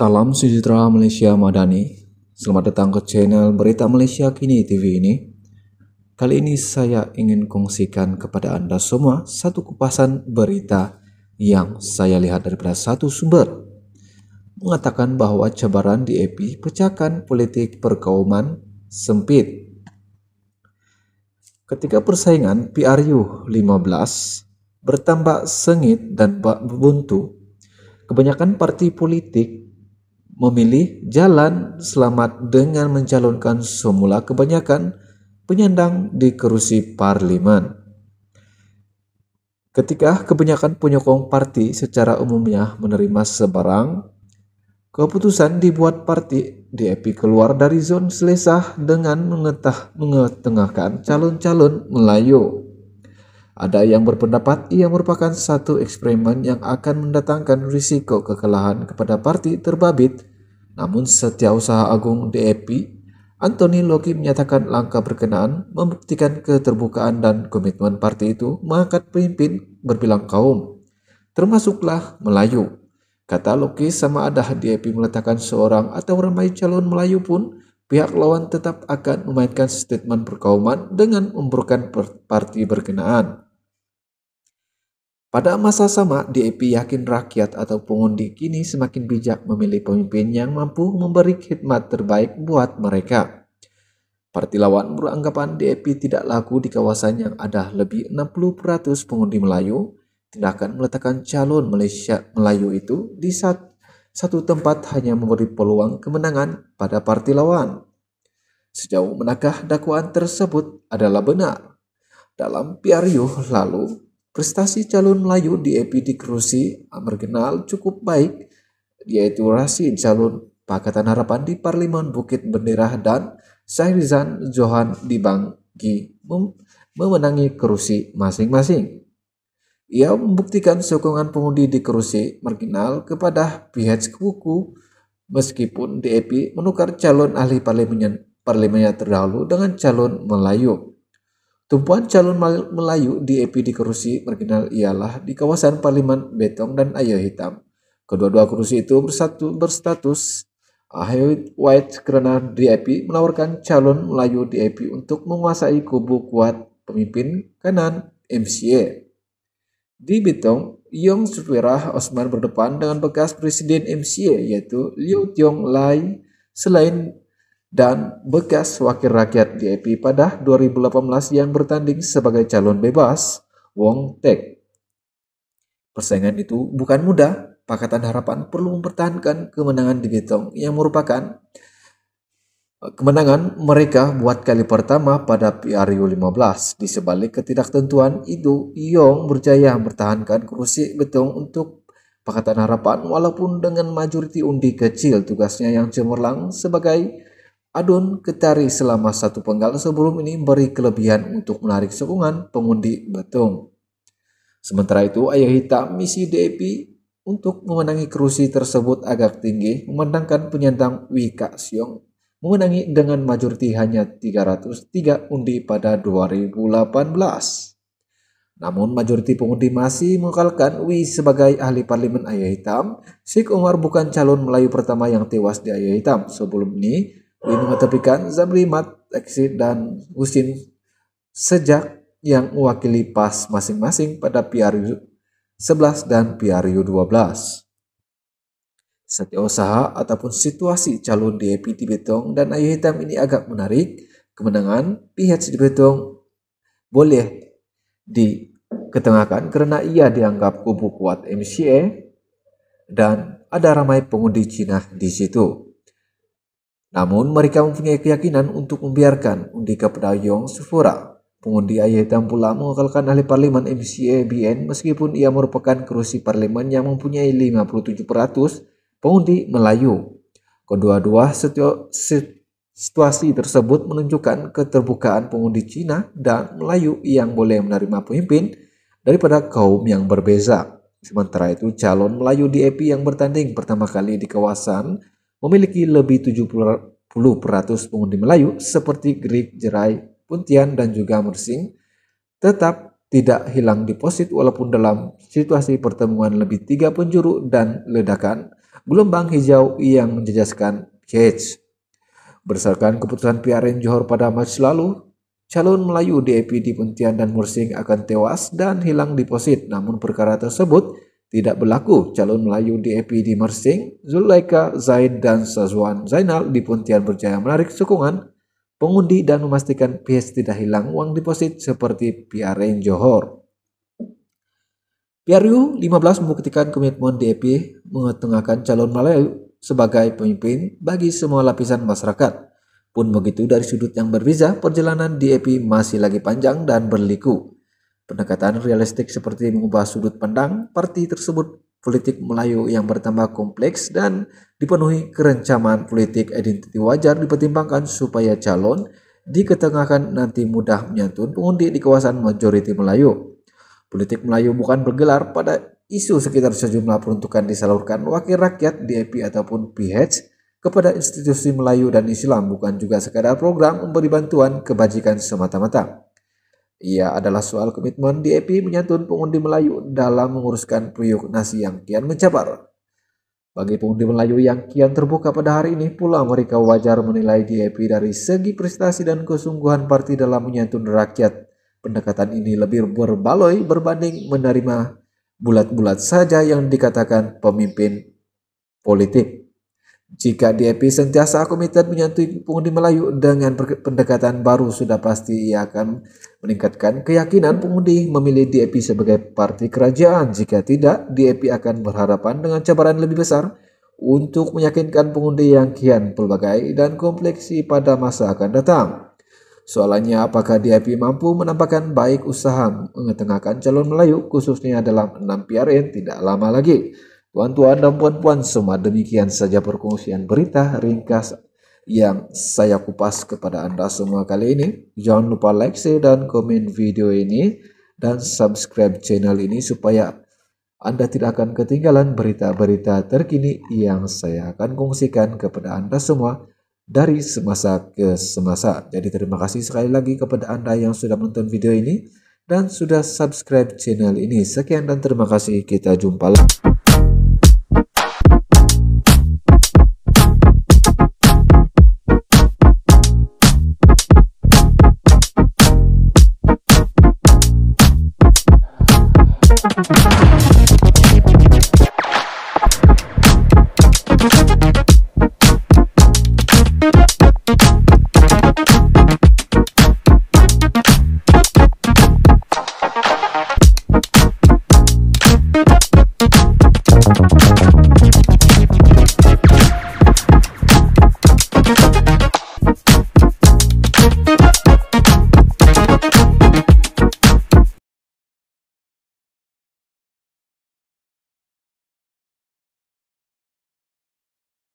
Salam sejahtera Malaysia Madani. Selamat datang ke channel Berita Malaysia Kini TV ini. Kali ini saya ingin kongsikan kepada Anda semua satu kupasan berita yang saya lihat daripada satu sumber. Mengatakan bahwa cabaran di EPI pecahkan politik perkauman sempit. Ketika persaingan PRU 15 bertambah sengit dan buntu, kebanyakan parti politik memilih jalan selamat dengan mencalonkan semula kebanyakan penyandang di kerusi parlimen Ketika kebanyakan penyokong parti secara umumnya menerima sebarang keputusan dibuat parti Epi keluar dari zon selesah dengan mengetah mengetengahkan calon-calon Melayu. Ada yang berpendapat ia merupakan satu eksperimen yang akan mendatangkan risiko kekalahan kepada parti terbabit namun setiausaha agung DAP, e Anthony Loki menyatakan langkah berkenaan membuktikan keterbukaan dan komitmen partai itu mengangkat pemimpin berbilang kaum, termasuklah Melayu. Kata Loki sama ada DAP e meletakkan seorang atau ramai calon Melayu pun, pihak lawan tetap akan memainkan statement perkauman dengan memburukkan parti berkenaan. Pada masa sama, DAP yakin rakyat atau pengundi kini semakin bijak memilih pemimpin yang mampu memberi khidmat terbaik buat mereka. Parti lawan beranggapan DAP tidak laku di kawasan yang ada lebih 60% pengundi Melayu. Tindakan meletakkan calon Malaysia Melayu itu di saat satu tempat hanya memberi peluang kemenangan pada parti lawan. Sejauh menakah dakwaan tersebut adalah benar? Dalam PRU lalu, Prestasi calon Melayu di EPD Krusi cukup baik, yaitu rasi calon Pakatan Harapan di Parlimen Bukit Bendera dan Syahrizan Johan di Bangki mem memenangi kerusi masing-masing. Ia membuktikan sokongan pengundi di kerusi marginal kepada pihak kuku meskipun DAP e menukar calon ahli parlemennya, parlemennya terdahulu dengan calon Melayu. Tumpuan calon Melayu di e di kursi marginal ialah di kawasan Parlimen Betong dan Ayo Hitam. Kedua-dua kerusi itu bersatu berstatus Ayo White karena DAP e menawarkan calon Melayu DAP e untuk menguasai kubu kuat pemimpin kanan MCA. Di Betong, Yong Supirah Osman berdepan dengan bekas presiden MCA yaitu Liu Tiong Lai. Selain dan bekas wakil rakyat DIP pada 2018 yang bertanding sebagai calon bebas, Wong Tek. Persaingan itu bukan mudah. Pakatan Harapan perlu mempertahankan kemenangan di Gitong yang merupakan eh, kemenangan mereka buat kali pertama pada PRU 15. Di sebalik ketidaktentuan itu, Yong berjaya mempertahankan kursi Betong untuk Pakatan Harapan walaupun dengan majoriti undi kecil tugasnya yang cemerlang sebagai Adon Ketari selama satu penggal sebelum ini beri kelebihan untuk menarik sokongan pengundi Betung. Sementara itu, Hitam misi DP untuk memenangi kerusi tersebut agak tinggi, memenangkan penyandang Wika Siong memenangi dengan majoriti hanya 303 undi pada 2018. Namun majoriti pengundi masih mengkalkan Wi sebagai ahli parlimen Ayah Hitam. Sik Umar bukan calon Melayu pertama yang tewas di Ayah Hitam. Sebelum ini, ini mengetepikan Zamri Mat, Eksi, dan Husin sejak yang mewakili pas masing-masing pada PRU 11 dan PRU 12. usaha ataupun situasi calon DAP di Betong dan Ayu Hitam ini agak menarik. Kemenangan di Betong boleh diketengahkan karena ia dianggap kubu kuat MCA dan ada ramai pengundi Cina di situ. Namun mereka mempunyai keyakinan untuk membiarkan undi kepada Yong Sufura. Pengundi Ayah Hitam pula mengekalkan ahli parlemen MCABN meskipun ia merupakan kerusi Parlimen yang mempunyai 57% pengundi Melayu. Kedua-dua situasi tersebut menunjukkan keterbukaan pengundi Cina dan Melayu yang boleh menerima pemimpin daripada kaum yang berbeza. Sementara itu calon Melayu DAP yang bertanding pertama kali di kawasan memiliki lebih 70% pengundi Melayu seperti Greek, Jerai, Puntian, dan juga Mersing tetap tidak hilang deposit walaupun dalam situasi pertemuan lebih tiga penjuru dan ledakan gelombang hijau yang menjejaskan Cage. Berdasarkan keputusan PRN Johor pada Maret lalu, calon Melayu DAP di Puntian dan Mursing akan tewas dan hilang deposit namun perkara tersebut tidak berlaku calon Melayu DAP e di Mersing, Zulaika, Zaid, dan Sazwan Zainal di Pontian berjaya menarik sokongan pengundi dan memastikan PS tidak hilang uang deposit seperti PRN Johor. PRU 15 membuktikan komitmen DAP e mengetengahkan calon Melayu sebagai pemimpin bagi semua lapisan masyarakat. Pun begitu dari sudut yang berbeza, perjalanan DAP e masih lagi panjang dan berliku. Pendekatan realistik seperti mengubah sudut pandang parti tersebut politik Melayu yang bertambah kompleks dan dipenuhi kerencaman politik identiti wajar dipertimbangkan supaya calon diketengahkan nanti mudah menyantun pengundi di kawasan majoriti Melayu. Politik Melayu bukan bergelar pada isu sekitar sejumlah peruntukan disalurkan wakil rakyat DAP ataupun PH kepada institusi Melayu dan Islam bukan juga sekadar program memberi bantuan kebajikan semata-mata. Ia adalah soal komitmen DAP menyantun pengundi Melayu dalam menguruskan priuk nasi yang kian mencabar. Bagi pengundi Melayu yang kian terbuka pada hari ini pula mereka wajar menilai DAP dari segi prestasi dan kesungguhan parti dalam menyantun rakyat. Pendekatan ini lebih berbaloi berbanding menerima bulat-bulat saja yang dikatakan pemimpin politik. Jika DAP sentiasa komited menyantui pengundi Melayu dengan pendekatan baru, sudah pasti ia akan meningkatkan keyakinan pengundi memilih DAP e sebagai parti kerajaan. Jika tidak, DAP e akan berharapan dengan cabaran lebih besar untuk meyakinkan pengundi yang kian pelbagai dan kompleksi pada masa akan datang. Soalannya apakah DIP e mampu menampakkan baik usaha mengetengahkan calon Melayu khususnya dalam 6 PRN tidak lama lagi. Tuan-tuan dan puan-puan semua demikian saja perkongsian berita ringkas yang saya kupas kepada Anda semua kali ini. Jangan lupa like, share, dan komen video ini dan subscribe channel ini supaya Anda tidak akan ketinggalan berita-berita terkini yang saya akan kongsikan kepada Anda semua dari semasa ke semasa. Jadi terima kasih sekali lagi kepada Anda yang sudah menonton video ini dan sudah subscribe channel ini. Sekian dan terima kasih. Kita jumpa lagi. Música